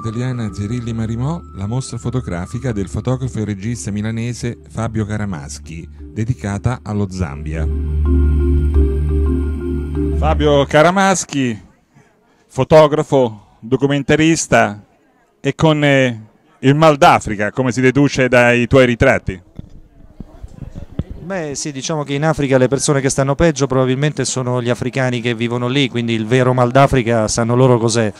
italiana Zerilli Marimò la mostra fotografica del fotografo e regista milanese Fabio Caramaschi, dedicata allo Zambia. Fabio Caramaschi, fotografo, documentarista e con eh, il mal d'Africa, come si deduce dai tuoi ritratti. Beh sì, diciamo che in Africa le persone che stanno peggio probabilmente sono gli africani che vivono lì, quindi il vero mal d'Africa sanno loro cos'è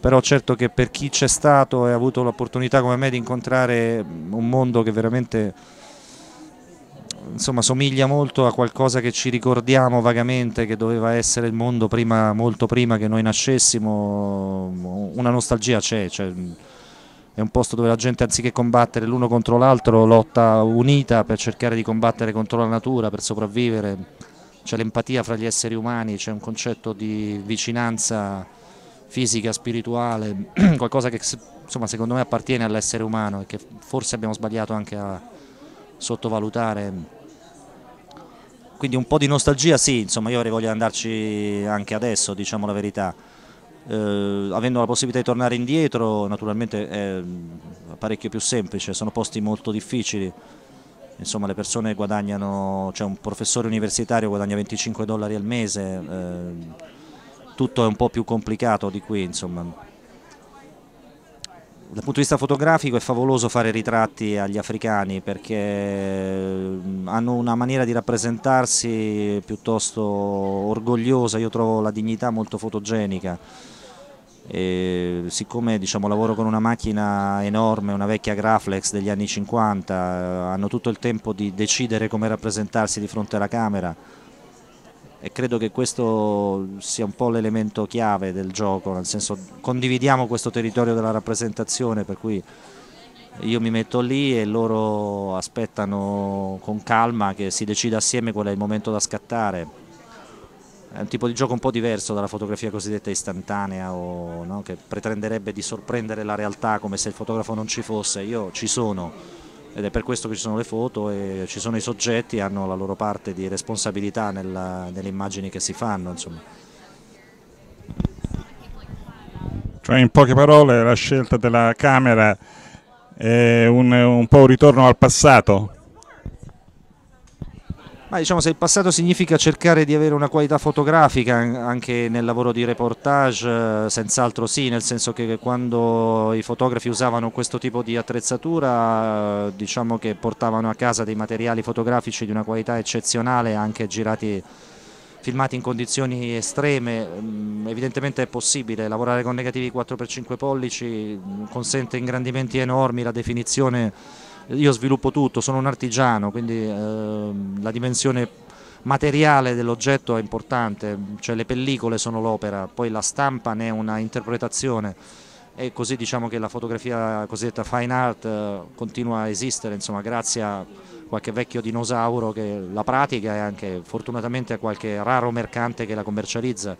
però certo che per chi c'è stato e ha avuto l'opportunità come me di incontrare mm, un mondo che veramente insomma, somiglia molto a qualcosa che ci ricordiamo vagamente che doveva essere il mondo prima, molto prima che noi nascessimo, mm, una nostalgia c'è, cioè, mm, è un posto dove la gente anziché combattere l'uno contro l'altro lotta unita per cercare di combattere contro la natura, per sopravvivere, c'è l'empatia fra gli esseri umani, c'è un concetto di vicinanza fisica, spirituale, qualcosa che insomma, secondo me appartiene all'essere umano e che forse abbiamo sbagliato anche a sottovalutare. Quindi un po' di nostalgia sì, insomma io avrei voglia di andarci anche adesso, diciamo la verità. Eh, avendo la possibilità di tornare indietro naturalmente è mm, parecchio più semplice, sono posti molto difficili, insomma le persone guadagnano, cioè un professore universitario guadagna 25 dollari al mese, eh, tutto è un po' più complicato di qui insomma. Dal punto di vista fotografico è favoloso fare ritratti agli africani perché eh, hanno una maniera di rappresentarsi piuttosto orgogliosa, io trovo la dignità molto fotogenica. E siccome diciamo, lavoro con una macchina enorme, una vecchia Graflex degli anni 50, eh, hanno tutto il tempo di decidere come rappresentarsi di fronte alla camera e credo che questo sia un po' l'elemento chiave del gioco, nel senso condividiamo questo territorio della rappresentazione per cui io mi metto lì e loro aspettano con calma che si decida assieme qual è il momento da scattare. È un tipo di gioco un po' diverso dalla fotografia cosiddetta istantanea o, no, che pretenderebbe di sorprendere la realtà come se il fotografo non ci fosse, io ci sono ed è per questo che ci sono le foto e ci sono i soggetti, hanno la loro parte di responsabilità nella, nelle immagini che si fanno. Insomma. Cioè in poche parole la scelta della Camera è un, un po' un ritorno al passato? Ma diciamo se il passato significa cercare di avere una qualità fotografica anche nel lavoro di reportage, eh, senz'altro sì, nel senso che quando i fotografi usavano questo tipo di attrezzatura eh, diciamo che portavano a casa dei materiali fotografici di una qualità eccezionale anche girati filmati in condizioni estreme, mm, evidentemente è possibile, lavorare con negativi 4x5 pollici mm, consente ingrandimenti enormi, la definizione io sviluppo tutto, sono un artigiano, quindi eh, la dimensione materiale dell'oggetto è importante, cioè le pellicole sono l'opera, poi la stampa ne è una interpretazione e così diciamo che la fotografia cosiddetta fine art eh, continua a esistere, insomma, grazie a qualche vecchio dinosauro che la pratica e anche fortunatamente a qualche raro mercante che la commercializza.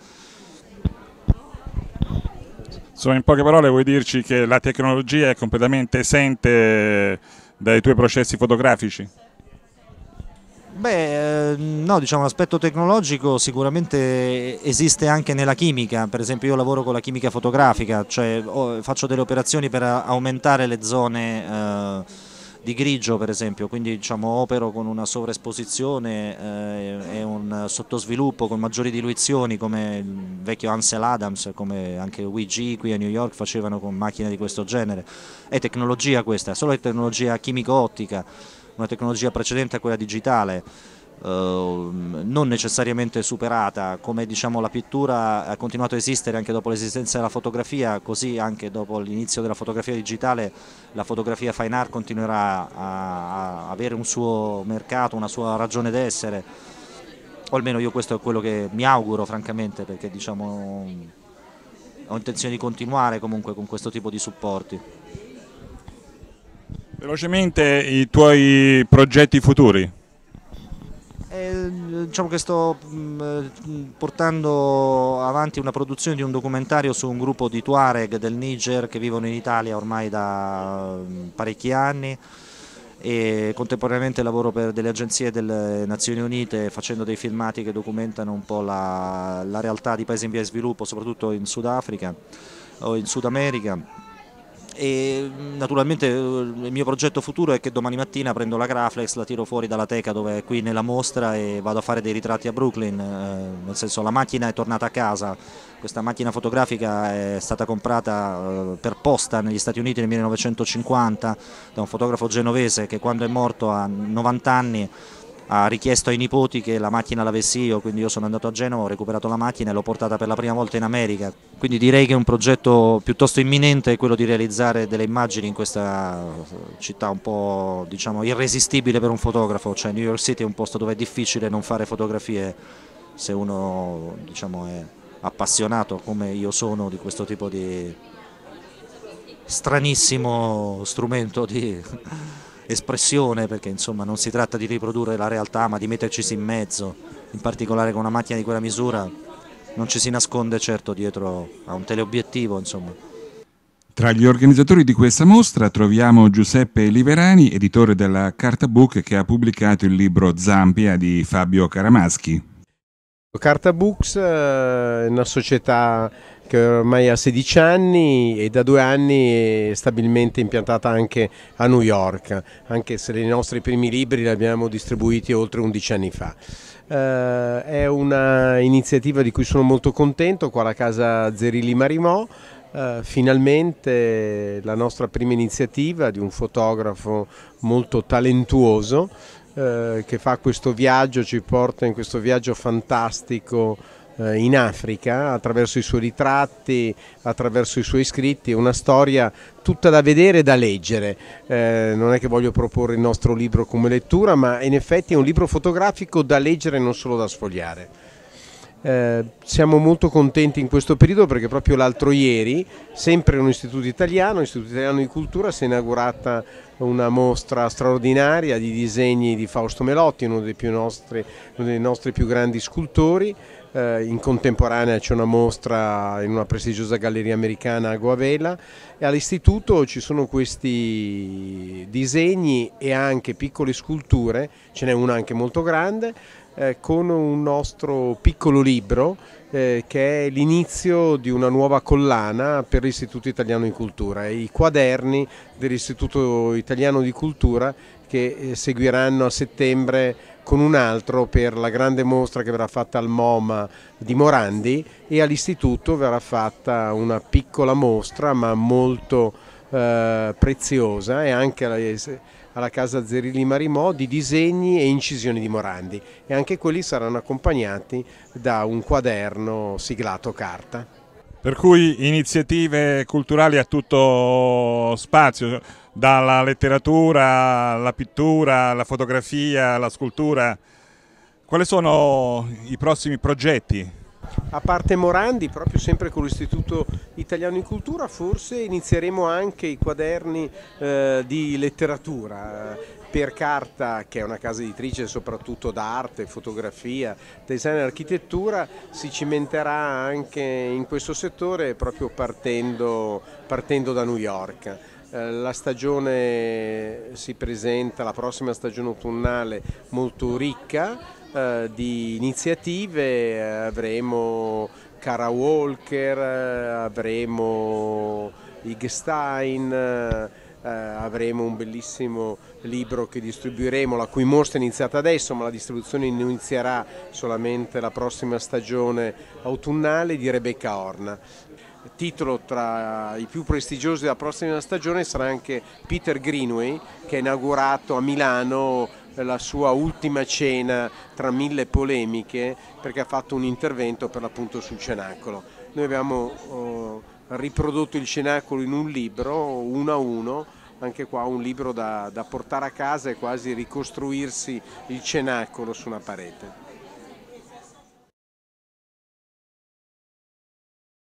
Insomma, in poche parole vuoi dirci che la tecnologia è completamente esente dai tuoi processi fotografici? Beh, ehm, no, diciamo l'aspetto tecnologico sicuramente esiste anche nella chimica, per esempio io lavoro con la chimica fotografica, cioè faccio delle operazioni per aumentare le zone eh, di grigio per esempio, quindi diciamo, opero con una sovraesposizione eh, e un sottosviluppo con maggiori diluizioni come il vecchio Ansel Adams, come anche Luigi qui a New York facevano con macchine di questo genere. È tecnologia questa, solo è tecnologia chimico-ottica, una tecnologia precedente a quella digitale. Ehm, non necessariamente superata, come diciamo la pittura ha continuato a esistere anche dopo l'esistenza della fotografia, così anche dopo l'inizio della fotografia digitale la fotografia fine art continuerà a, avere un suo mercato, una sua ragione d'essere, o almeno io questo è quello che mi auguro francamente perché diciamo, ho intenzione di continuare comunque con questo tipo di supporti. Velocemente i tuoi progetti futuri? diciamo che sto mh, mm, eh, portando avanti una produzione di un documentario su un gruppo di Tuareg del Niger che vivono in Italia ormai da mh, mm, parecchi anni e contemporaneamente lavoro per delle agenzie delle Nazioni Unite facendo dei filmati che documentano un po' la, la realtà di paesi in via di sviluppo, soprattutto in Sudafrica o in Sud America e naturalmente eh, il mio progetto futuro è che domani mattina prendo la Graflex, la tiro fuori dalla teca dove è qui nella mostra e vado a fare dei ritratti a Brooklyn, eh, nel senso la macchina è tornata a casa, questa macchina fotografica è stata comprata eh, per posta negli Stati Uniti nel 1950 da un fotografo genovese che quando è morto a 90 anni ha richiesto ai nipoti che la macchina l'avessi io, quindi io sono andato a Genova, ho recuperato la macchina e l'ho portata per la prima volta in America. Quindi direi che un progetto piuttosto imminente è quello di realizzare delle immagini in questa eh, città un po' diciamo, irresistibile per un fotografo, cioè New York City è un posto dove è difficile non fare fotografie se uno diciamo, è appassionato come io sono di questo tipo di stranissimo strumento di espressione perché insomma non si tratta di riprodurre la realtà ma di mettercisi in mezzo, in particolare con una macchina di quella misura non ci si nasconde certo dietro a un teleobiettivo insomma. Tra gli organizzatori di questa mostra troviamo Giuseppe Liverani, editore della Carta Book che ha pubblicato il libro Zampia di Fabio Caramaschi. Carta Books eh, è una società che ormai ha 16 anni e da due anni è stabilmente impiantata anche a New York, anche se i nostri primi libri li abbiamo distribuiti oltre 11 anni fa. Uh, è un'iniziativa di cui sono molto contento qua alla casa Zerilli Marimò. Uh, finalmente la nostra prima iniziativa di un fotografo molto talentuoso eh, che fa questo viaggio, ci porta in questo viaggio fantastico eh, in Africa attraverso i suoi ritratti, attraverso i suoi scritti, una storia tutta da vedere e da leggere. Eh, non è che voglio proporre il nostro libro come lettura, ma in effetti è un libro fotografico da leggere e non solo da sfogliare. Eh, siamo molto contenti in questo periodo perché proprio l'altro ieri, sempre un istituto italiano, Istituto Italiano di Cultura, si è inaugurata una mostra straordinaria di disegni di Fausto Melotti, uno dei, nostri, uno dei nostri più grandi scultori. Eh, in contemporanea c'è una mostra in una prestigiosa galleria americana a Guavela e all'istituto ci sono questi disegni e anche piccole sculture, ce n'è una anche molto grande eh, con un nostro piccolo libro eh, che è l'inizio di una nuova collana per l'Istituto Italiano di Cultura, i quaderni dell'Istituto Italiano di Cultura che eh, seguiranno a settembre con un altro per la grande mostra che verrà fatta al MoMA di Morandi e all'istituto verrà fatta una piccola mostra ma molto eh, preziosa e anche alla casa Zerilli Marimò di disegni e incisioni di Morandi e anche quelli saranno accompagnati da un quaderno siglato carta. Per cui iniziative culturali a tutto spazio, dalla letteratura, alla pittura, alla fotografia, alla scultura. Quali sono i prossimi progetti a parte Morandi, proprio sempre con l'Istituto Italiano in Cultura, forse inizieremo anche i quaderni eh, di letteratura eh, per carta, che è una casa editrice soprattutto d'arte, fotografia, design e architettura, si cimenterà anche in questo settore proprio partendo, partendo da New York. Eh, la stagione si presenta, la prossima stagione autunnale molto ricca, eh, di iniziative, eh, avremo Cara Walker, eh, avremo Igstein, eh, avremo un bellissimo libro che distribuiremo, la cui mostra è iniziata adesso, ma la distribuzione inizierà solamente la prossima stagione autunnale di Rebecca Orna. titolo tra i più prestigiosi della prossima stagione sarà anche Peter Greenway che è inaugurato a Milano la sua ultima cena tra mille polemiche perché ha fatto un intervento per l'appunto sul cenacolo. Noi abbiamo oh, riprodotto il cenacolo in un libro, uno a uno, anche qua un libro da, da portare a casa e quasi ricostruirsi il cenacolo su una parete.